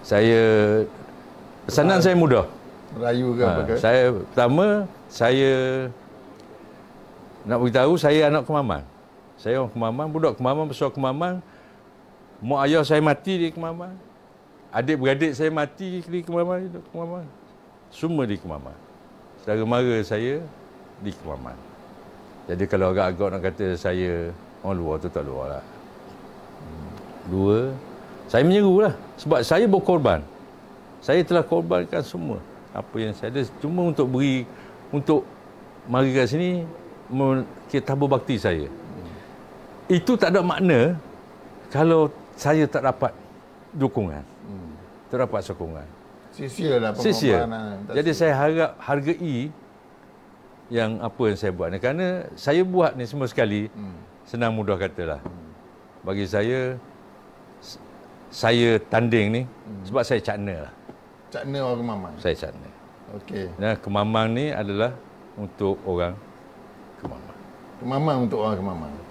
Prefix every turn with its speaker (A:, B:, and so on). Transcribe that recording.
A: saya pesanan Rayu. saya mudah.
B: Rayu ke ha, apa ke? Saya
A: pertama saya nak beritahu saya anak Kemaman. Saya orang Kemaman, budak Kemaman, besar Kemaman. Mak ayah saya mati di Kemaman. Adik-beradik saya mati di Kemaman, hidup Kemaman. Semua di Kemaman. Saudara mara saya di Kemaman. Jadi kalau agak-agak nak kata saya orang luar tu tak luar lah. Hmm. Dua, saya menyerulah sebab saya berkorban saya telah korbankan semua apa yang saya ada cuma untuk beri untuk mari kat sini kita berbakti saya hmm. itu tak ada makna kalau saya tak dapat dukungan hmm. tak dapat sokongan sisialah pengorbanan Sisial. jadi saya harap hargai yang apa yang saya buat ni kerana saya buat ni semua sekali hmm. senang mudah katalah hmm. bagi saya saya tanding ni hmm. sebab saya cakna lah.
B: Cakna orang Kemamang? Saya cakna. Okey.
A: Nah, Kemamang ni adalah untuk orang Kemamang. Kemamang untuk orang Kemamang?